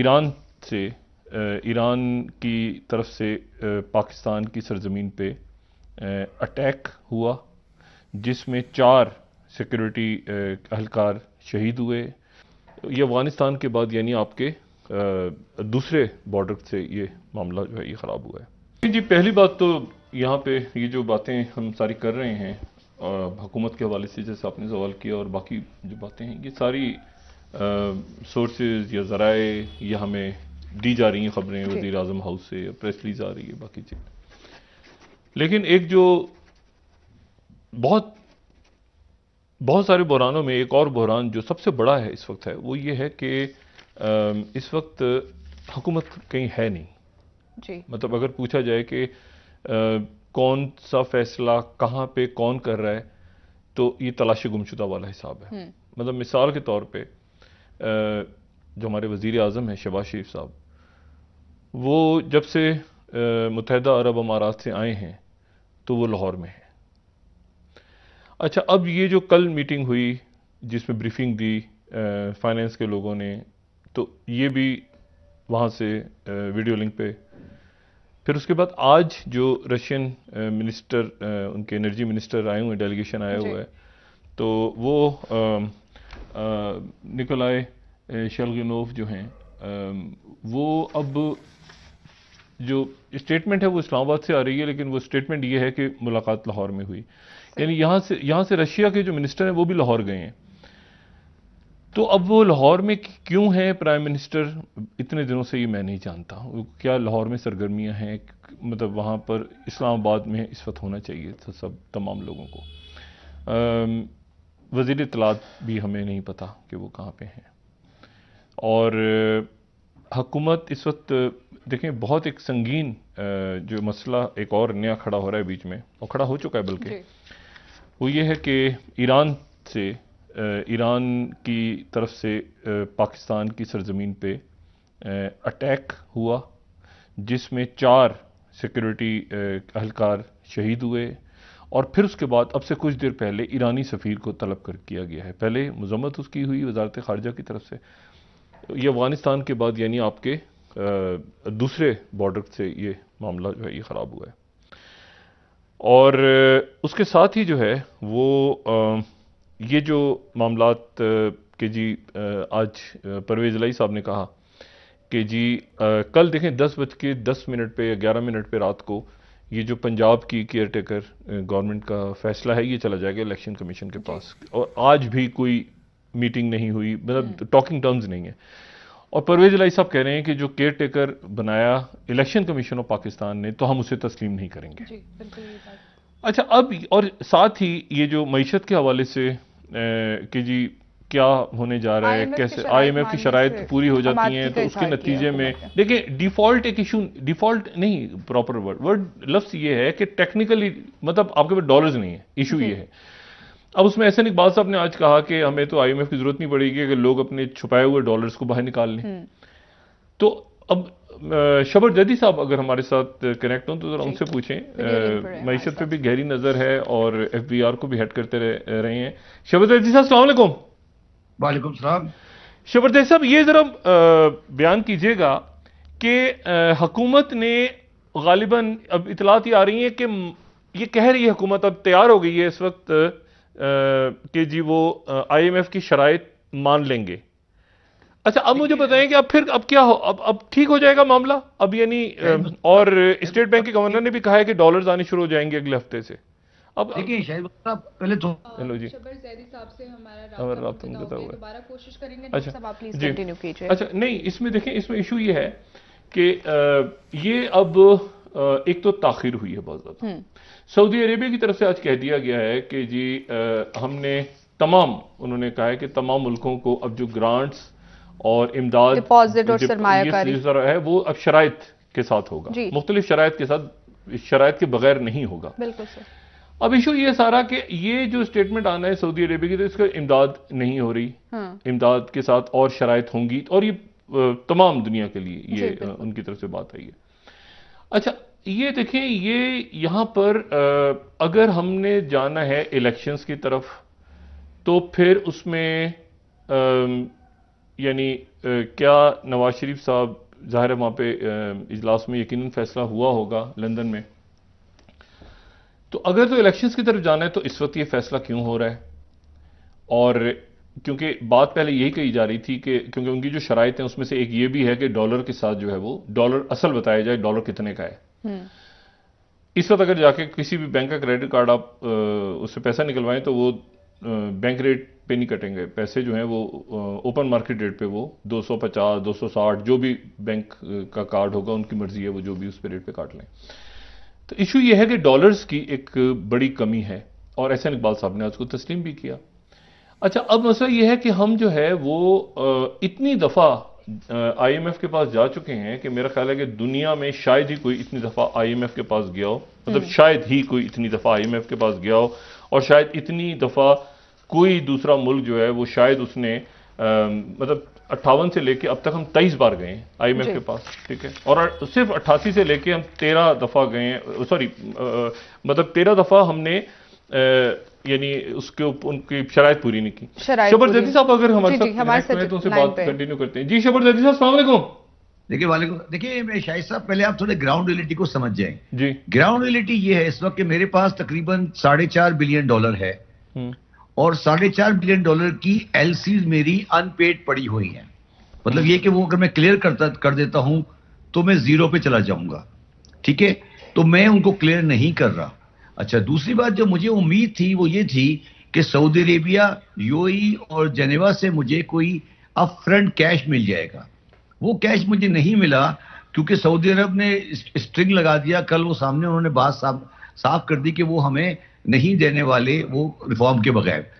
Iran से Iran की तरफ से पाकिस्तान की सरजमीन पे अटैक हुआ जिसमें चार सिक्योरिटी अहलकार शहीद हुए ये अफ़गानिस्तान के बाद यानी आपके दूसरे बॉर्डर से ये मामला जो है ये ख़राब हुआ है जी पहली बात तो यहाँ पे ये जो बातें हम सारी कर रहे हैं हुकूमत के हवाले से जैसे आपने सवाल किया और बाकी जो बातें हैं ये सारी सोर्सेज या ज़राए ये हमें दी जा रही हैं ख़बरें वजीर आजम हाउस से या प्रेस ली जा रही है बाकी चीज लेकिन एक जो बहुत बहुत सारे बहरानों में एक और बहरान जो सबसे बड़ा है इस वक्त है वो ये है कि इस वक्त हुकूमत कहीं है नहीं जी मतलब अगर पूछा जाए कि कौन सा फैसला कहाँ पे कौन कर रहा है तो ये तलाशी गुमशुदा वाला हिसाब है हम्म। मतलब मिसाल के तौर पर जो हमारे वजीर अजम हैं शबाज शरीफ साहब वो जब से मुतहद अरब अमारात से आए हैं तो वो लाहौर में हैं अच्छा अब ये जो कल मीटिंग हुई जिसमें ब्रीफिंग दी फाइनेंस के लोगों ने तो ये भी वहाँ से वीडियो लिंक पे फिर उसके बाद आज जो रशियन मिनिस्टर उनके एनर्जी मिनिस्टर आए हुए डेलीगेशन आया हुआ है तो वो निकोलाई शलगिनोव जो हैं वो अब जो स्टेटमेंट है वो इस्लामाबाद से आ रही है लेकिन वो स्टेटमेंट ये है कि मुलाकात लाहौर में हुई यानी यहाँ से यहाँ से रशिया के जो मिनिस्टर हैं वो भी लाहौर गए हैं तो अब वो लाहौर में क्यों हैं प्राइम मिनिस्टर इतने दिनों से ये मैं नहीं जानता क्या लाहौर में सरगर्मियाँ हैं मतलब वहाँ पर इस्लामाबाद में इस वक्त होना चाहिए था सब तमाम लोगों को वजीर इतलात भी हमें नहीं पता कि वो कहाँ पे हैं और हकूमत इस वक्त देखें बहुत एक संगीन जो मसला एक और नया खड़ा हो रहा है बीच में और खड़ा हो चुका है बल्कि वो ये है कि ईरान से ईरान की तरफ से पाकिस्तान की सरजमीन पे अटैक हुआ जिसमें चार सिक्योरिटी अहलकार शहीद हुए और फिर उसके बाद अब से कुछ देर पहले ईरानी सफ़ीर को तलब कर किया गया है पहले मजम्मत उसकी हुई वजारत खारजा की तरफ से ये अफ़गानिस्तान के बाद यानी आपके दूसरे बॉर्डर से ये मामला जो है ये ख़राब हुआ है और उसके साथ ही जो है वो ये जो मामला के जी आज परवेज़ लाई साहब ने कहा कि जी कल देखें दस बज के दस मिनट पर ग्यारह मिनट पर रात को ये जो पंजाब की केयर टेकर गवर्नमेंट का फैसला है ये चला जाएगा इलेक्शन कमीशन के पास और आज भी कोई मीटिंग नहीं हुई मतलब टॉकिंग टर्म्स हम्म। नहीं है और परवेज लाई साहब कह रहे हैं कि जो केयर टेकर बनाया इलेक्शन कमीशन ऑफ पाकिस्तान ने तो हम उसे तस्लीम नहीं करेंगे जी, अच्छा अब और साथ ही ये जो मीशत के हवाले से कि जी क्या होने जा रहा है कैसे एफ की शराय पूरी हो जाती है तो उसके नतीजे में देखिए डिफॉल्ट एक इशू डिफॉल्ट नहीं प्रॉपर वर्ड वर्ड लफ्स ये है कि टेक्निकली मतलब आपके पास डॉलर्स नहीं है इशू ये है अब उसमें ऐसा इकबाल साहब ने आज कहा कि हमें तो आईएमएफ की जरूरत नहीं पड़ेगी अगर लोग अपने छुपाए हुए डॉलर्स को बाहर निकाल लें हम्म। तो अब शबर जदी साहब अगर हमारे साथ कनेक्ट हों तो ज़रा उनसे पूछें मीशत पे भी गहरी नज़र है और एफ बी आर को भी हेड करते रहे हैं शबर जदी साहब सलामकुम वालेकुम सलाम शबरदेव साहब ये ज़रा बयान कीजिएगा कि हकूमत ने गालिबा अब इतलात आ रही है कि ये कह रही है हुकूमत अब तैयार हो गई है इस वक्त कि जी वो आई एम एफ की शराय मान लेंगे अच्छा अब मुझे बताएं कि अब फिर अब क्या हो अब अब ठीक हो जाएगा मामला अब यानी और स्टेट बैंक के गवर्नर ने भी कहा है कि डॉलर्स आने शुरू हो जाएंगे अगले हफ्ते से अब देखिए पहले अच्छा, अच्छा नहीं इसमें देखें इसमें इशू ये है कि ये अब एक तो ताखिर हुई है बहुत ज़्यादा हम्म। सऊदी अरेबिया की तरफ से आज कह दिया गया है कि जी हमने तमाम उन्होंने कहा है कि तमाम मुल्कों को अब जो ग्रांट्स और इमदाद है वो अब शरात के साथ होगा मुख्तलिफ शरात के साथ शरात के बगैर नहीं होगा बिल्कुल सर अब इशू ये सारा कि ये जो स्टेटमेंट आना है सऊदी अरेबिया की तो इसका इमदाद नहीं हो रही हाँ। इमदाद के साथ और शराइत होंगी तो, और ये तमाम दुनिया के लिए ये उनकी तरफ से बात आई है अच्छा ये देखें ये यहाँ पर अगर हमने जाना है इलेक्शंस की तरफ तो फिर उसमें यानी क्या नवाज शरीफ साहब ज़ाहिर वहाँ पे इजलास में यकीनन फैसला हुआ होगा लंदन में तो अगर तो इलेक्शंस की तरफ जाना है तो इस वक्त ये फैसला क्यों हो रहा है और क्योंकि बात पहले यही कही जा रही थी कि क्योंकि उनकी जो शराइत है उसमें से एक ये भी है कि डॉलर के साथ जो है वो डॉलर असल बताया जाए डॉलर कितने का है हम्म। इस वक्त अगर जाके किसी भी बैंक का क्रेडिट कार्ड आप उससे पैसा निकलवाएं तो वो बैंक रेट पे नहीं कटेंगे पैसे जो हैं वो ओपन मार्केट रेट पे वो 250 260 जो भी बैंक का कार्ड होगा उनकी मर्जी है वो जो भी उस पर रेट पे काट लें तो इशू यह है कि डॉलर्स की एक बड़ी कमी है और एन इकबाल साहब ने उसको तस्लीम भी किया अच्छा अब मसला यह है कि हम जो है वो इतनी दफ़ा आईएमएफ के पास जा चुके हैं कि मेरा ख्याल है कि दुनिया में शायद ही कोई इतनी दफ़ा आईएमएफ के पास गया हो मतलब हम्म। शायद ही कोई इतनी दफ़ा आईएमएफ के पास गया हो और शायद इतनी दफ़ा कोई दूसरा मुल्क जो है वो शायद उसने आ, मतलब अट्ठावन से लेके अब तक हम तेईस बार गए हैं आईएमएफ के पास ठीक है और सिर्फ अट्ठासी से लेके हम तेरह दफ़ा गए हैं सॉरी मतलब तेरह दफ़ा हमने यानी उसके उनकी शराय पूरी नहीं की शबर जदी साहब अगर हमारे साथ हमारे तो उनसे बात कंटिन्यू करते हैं जी शबर जदी साहब सलामकुम देखिए वाले देखिए शाहिद साहब पहले आप थोड़े ग्राउंड रियलिटी को समझ जाए जी ग्राउंड रियलिटी ये है इस वक्त मेरे पास तकरीबन साढ़े चार बिलियन डॉलर है हम्म। और साढ़े चार बिलियन डॉलर की एल मेरी अनपेड पड़ी हुई है मतलब ये कि वो अगर मैं क्लियर करता कर देता हूं तो मैं जीरो पे चला जाऊंगा ठीक है तो मैं उनको क्लियर नहीं कर रहा अच्छा दूसरी बात जो मुझे उम्मीद थी वो ये थी कि सऊदी अरेबिया यूएई और जेनेवा से मुझे कोई अप फ्रंट कैश मिल जाएगा वो कैश मुझे नहीं मिला क्योंकि सऊदी अरब ने स्ट्रिंग लगा दिया कल वो सामने उन्होंने बात साफ साफ कर दी कि वो हमें नहीं देने वाले वो रिफॉर्म के बगैर